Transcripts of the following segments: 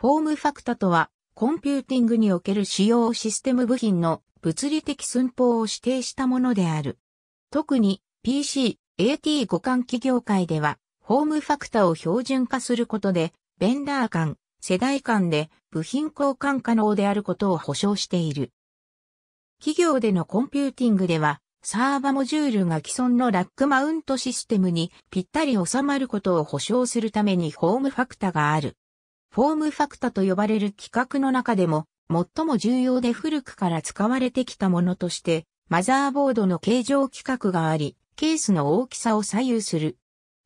フォームファクタとは、コンピューティングにおける使用システム部品の物理的寸法を指定したものである。特に PC、AT 互換機業界では、フォームファクタを標準化することで、ベンダー間、世代間で部品交換可能であることを保証している。企業でのコンピューティングでは、サーバモジュールが既存のラックマウントシステムにぴったり収まることを保証するためにフォームファクタがある。フォームファクタと呼ばれる規格の中でも、最も重要で古くから使われてきたものとして、マザーボードの形状規格があり、ケースの大きさを左右する。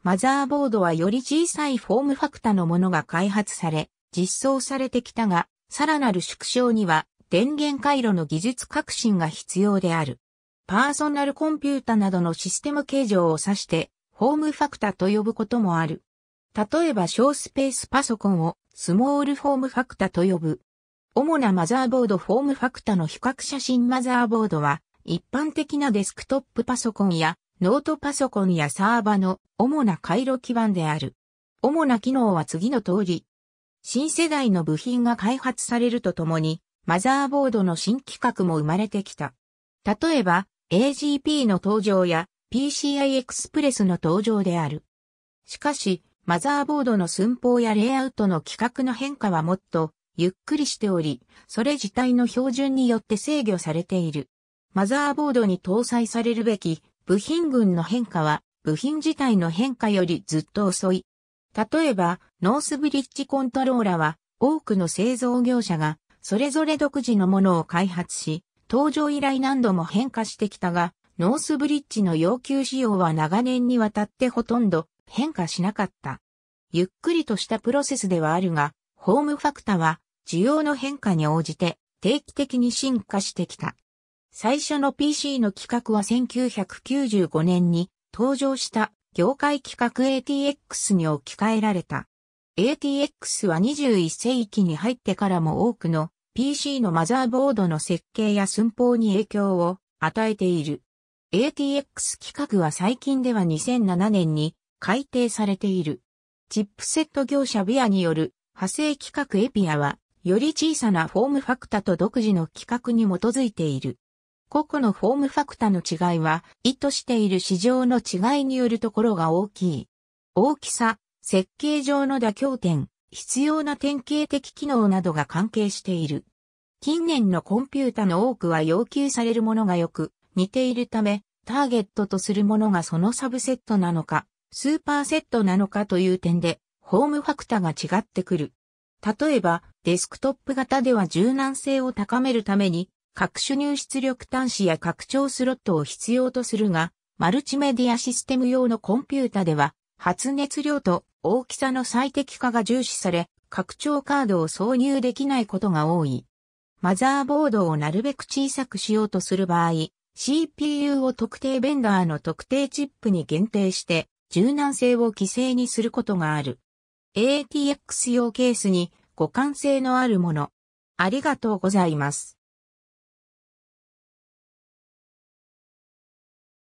マザーボードはより小さいフォームファクタのものが開発され、実装されてきたが、さらなる縮小には電源回路の技術革新が必要である。パーソナルコンピュータなどのシステム形状を指して、フォームファクタと呼ぶこともある。例えば小スペースパソコンをスモールフォームファクタと呼ぶ。主なマザーボードフォームファクタの比較写真マザーボードは一般的なデスクトップパソコンやノートパソコンやサーバの主な回路基盤である。主な機能は次の通り。新世代の部品が開発されるとともに、マザーボードの新規格も生まれてきた。例えば、AGP の登場や PCI Express の登場である。しかし、マザーボードの寸法やレイアウトの規格の変化はもっとゆっくりしており、それ自体の標準によって制御されている。マザーボードに搭載されるべき部品群の変化は部品自体の変化よりずっと遅い。例えば、ノースブリッジコントローラは多くの製造業者がそれぞれ独自のものを開発し、登場以来何度も変化してきたが、ノースブリッジの要求仕様は長年にわたってほとんど変化しなかった。ゆっくりとしたプロセスではあるが、ホームファクタは需要の変化に応じて定期的に進化してきた。最初の PC の企画は1995年に登場した業界企画 ATX に置き換えられた。ATX は21世紀に入ってからも多くの PC のマザーボードの設計や寸法に影響を与えている。ATX 企画は最近では2007年に改定されている。チップセット業者ビアによる派生企画エピアは、より小さなフォームファクタと独自の規格に基づいている。個々のフォームファクタの違いは、意図している市場の違いによるところが大きい。大きさ、設計上の妥協点、必要な典型的機能などが関係している。近年のコンピュータの多くは要求されるものがよく似ているため、ターゲットとするものがそのサブセットなのか、スーパーセットなのかという点で、ホームファクタが違ってくる。例えば、デスクトップ型では柔軟性を高めるために、各種入出力端子や拡張スロットを必要とするが、マルチメディアシステム用のコンピュータでは、発熱量と大きさの最適化が重視され、拡張カードを挿入できないことが多い。マザーボードをなるべく小さくしようとする場合、CPU を特定ベンダーの特定チップに限定して、柔軟性を規制にすることがある。ATX 用ケースに互換性のあるもの。ありがとうございます。